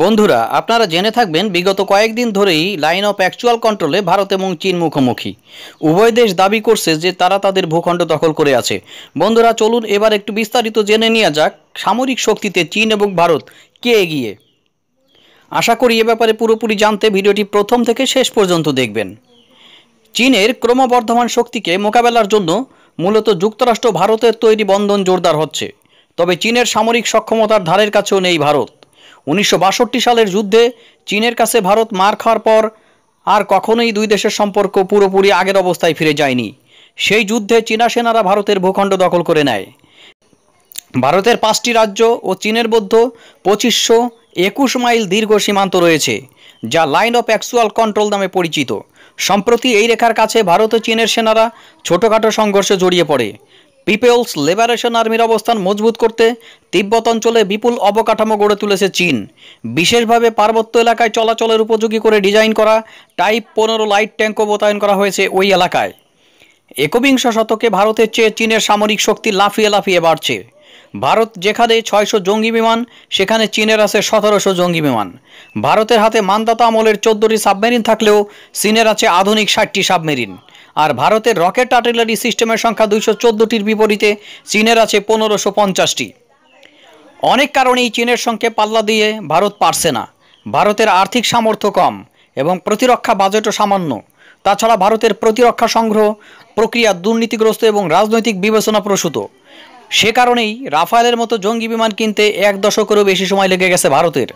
বন্ধুরা আপনারা জেনে থাকবেন বিগত কয়েকদিন ধরেই লাইন অফ অ্যাকচুয়াল কন্ট্রোলে ভারত এবং চীন মুখোমুখি উভয় দেশ দাবি করছে যে তারা তাদের ভূখণ্ড দখল করে আছে বন্ধুরা চলুন এবার একটু বিস্তারিত জেনে নেওয়া যাক সামরিক শক্তিতে চীন এবং ভারত কে এগিয়ে আশা করি এ ব্যাপারে পুরোপুরি জানতে ভিডিওটি প্রথম থেকে শেষ পর্যন্ত দেখবেন চীনের ক্রমবর্ধমান শক্তিকে মোকাবেলার জন্য মূলত যুক্তরাষ্ট্র ভারতের তৈরি বন্ধন জোরদার হচ্ছে তবে চীনের সামরিক সক্ষমতার ধারের কাছেও নেই ভারত উনিশশো সালের যুদ্ধে চীনের কাছে ভারত মার খাওয়ার পর আর কখনোই দুই দেশের সম্পর্ক পুরোপুরি আগের অবস্থায় ফিরে যায়নি সেই যুদ্ধে চীনা সেনারা ভারতের ভূখণ্ড দখল করে নেয় ভারতের পাঁচটি রাজ্য ও চীনের বদ্ধ পঁচিশশো একুশ মাইল দীর্ঘ সীমান্ত রয়েছে যা লাইন অফ অ্যাকচুয়াল কন্ট্রোল নামে পরিচিত সম্প্রতি এই রেখার কাছে ভারত ও চীনের সেনারা ছোটোখাটো সংঘর্ষে জড়িয়ে পড়ে পিপলস লিবারেশন আর্মির অবস্থান মজবুত করতে তিব্বত অঞ্চলে বিপুল অবকাঠামো গড়ে তুলেছে চীন বিশেষভাবে পার্বত্য এলাকায় চলাচলের উপযোগী করে ডিজাইন করা টাইপ পনেরো লাইট ট্যাঙ্কও মোতায়েন করা হয়েছে ওই এলাকায় একবিংশ শতকে ভারতের চেয়ে চীনের সামরিক শক্তি লাফিয়ে লাফিয়ে বাড়ছে ভারত যেখানে ছয়শো জঙ্গি বিমান সেখানে চীনের আছে সতেরোশো জঙ্গি বিমান ভারতের হাতে মান্দাতা আমলের চোদ্দোটি সাবমেরিন থাকলেও চীনের আছে আধুনিক ষাটটি সাবমেরিন আর ভারতের রকেট আর্টিলারি সিস্টেমের সংখ্যা দুইশো চোদ্দোটির বিপরীতে চীনের আছে পনেরোশো পঞ্চাশটি অনেক কারণেই চীনের সঙ্গে পাল্লা দিয়ে ভারত পারছে না ভারতের আর্থিক সামর্থ্য কম এবং প্রতিরক্ষা বাজেটও সামান্য তাছাড়া ভারতের প্রতিরক্ষা সংগ্রহ প্রক্রিয়া দুর্নীতিগ্রস্ত এবং রাজনৈতিক বিবেচনা প্রসূত সে কারণেই রাফায়েলের মতো জঙ্গি বিমান কিনতে এক দশকেরও বেশি সময় লেগে গেছে ভারতের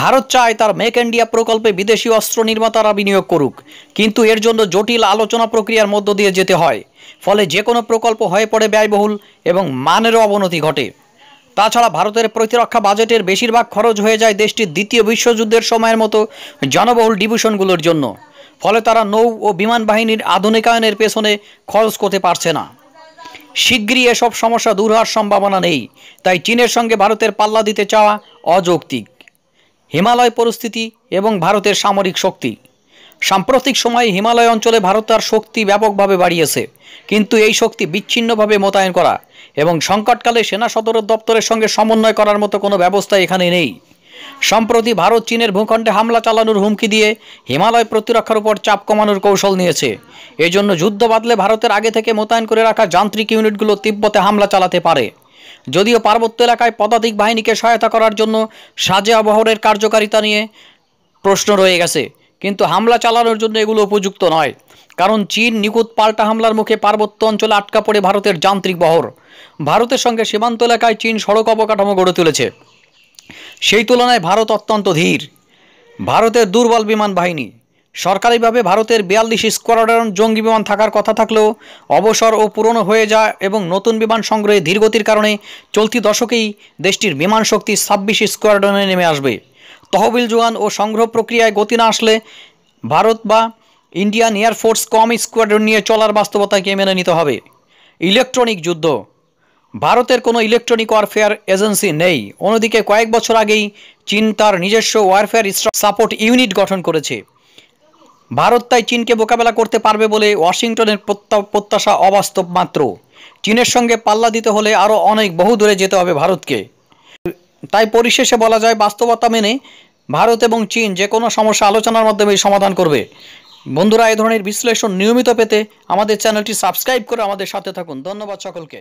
ভারত চায় তার মেক ইন্ডিয়া প্রকল্পে বিদেশি অস্ত্র নির্মাতারা বিনিয়োগ করুক কিন্তু এর জন্য জটিল আলোচনা প্রক্রিয়ার মধ্য দিয়ে যেতে হয় ফলে যে কোনো প্রকল্প হয়ে পড়ে ব্যয়বহুল এবং মানেরও অবনতি ঘটে তাছাড়া ভারতের প্রতিরক্ষা বাজেটের বেশিরভাগ খরচ হয়ে যায় দেশটির দ্বিতীয় বিশ্বযুদ্ধের সময়ের মতো জনবহুল ডিভিশনগুলোর জন্য ফলে তারা নৌ ও বিমান বাহিনীর আধুনিকায়নের পেছনে খরচ করতে পারছে না শীঘ্রই এসব সমস্যা দূর হওয়ার সম্ভাবনা নেই তাই চীনের সঙ্গে ভারতের পাল্লা দিতে চাওয়া অযৌক্তিক হিমালয় পরিস্থিতি এবং ভারতের সামরিক শক্তি সাম্প্রতিক সময়ে হিমালয় অঞ্চলে ভারত তার শক্তি ব্যাপকভাবে বাড়িয়েছে কিন্তু এই শক্তি বিচ্ছিন্নভাবে মোতায়েন করা এবং সংকটকালে সেনা সদর দপ্তরের সঙ্গে সমন্বয় করার মতো কোনো ব্যবস্থা এখানে নেই সম্প্রতি ভারত চীনের ভূখণ্ডে হামলা চালানোর হুমকি দিয়ে হিমালয় প্রতিরক্ষার উপর চাপ কমানোর কৌশল নিয়েছে এজন্য যুদ্ধ বাদলে ভারতের আগে থেকে মোতায়েন করে রাখা যান্ত্রিক ইউনিটগুলো তিব্বতে হামলা চালাতে পারে যদিও পার্বত্য এলাকায় পদাতিক বাহিনীকে সহায়তা করার জন্য সাজে অবহরের কার্যকারিতা নিয়ে প্রশ্ন রয়ে গেছে কিন্তু হামলা চালানোর জন্য এগুলো উপযুক্ত নয় কারণ চীন নিখুঁত পাল্টা হামলার মুখে পার্বত্য অঞ্চলে আটকা পড়ে ভারতের যান্ত্রিক বহর ভারতের সঙ্গে সীমান্ত এলাকায় চীন সড়ক অবকাঠামো গড়ে তুলেছে সেই তুলনায় ভারত অত্যন্ত ধীর ভারতের দুর্বল বিমান বাহিনী সরকারিভাবে ভারতের বিয়াল্লিশ স্কোয়াড্রন জঙ্গি বিমান থাকার কথা থাকলেও অবসর ও পুরনো হয়ে যায় এবং নতুন বিমান সংগ্রহে ধীরগতির কারণে চলতি দশকেই দেশটির বিমান শক্তি ছাব্বিশ স্কোয়াড্রনে নেমে আসবে তহবিল জোগান ও সংগ্রহ প্রক্রিয়ায় গতি না আসলে ভারত বা ইন্ডিয়ান এয়ারফোর্স কম স্কোয়াড্রন নিয়ে চলার বাস্তবতাকে মেনে নিতে হবে ইলেকট্রনিক যুদ্ধ ভারতের কোনো ইলেকট্রনিক ওয়ারফেয়ার এজেন্সি নেই অন্যদিকে কয়েক বছর আগেই চীন তার নিজস্ব ওয়ারফেয়ার সাপোর্ট ইউনিট গঠন করেছে ভারত তাই চীনকে মোকাবেলা করতে পারবে বলে ওয়াশিংটনের প্রত্যাশা অবাস্তব মাত্র চীনের সঙ্গে পাল্লা দিতে হলে আরও অনেক বহু দূরে যেতে হবে ভারতকে তাই পরিশেষে বলা যায় বাস্তবতা মেনে ভারত এবং চীন যে কোনো সমস্যা আলোচনার মাধ্যমে সমাধান করবে বন্ধুরা এ ধরনের বিশ্লেষণ নিয়মিত পেতে আমাদের চ্যানেলটি সাবস্ক্রাইব করে আমাদের সাথে থাকুন ধন্যবাদ সকলকে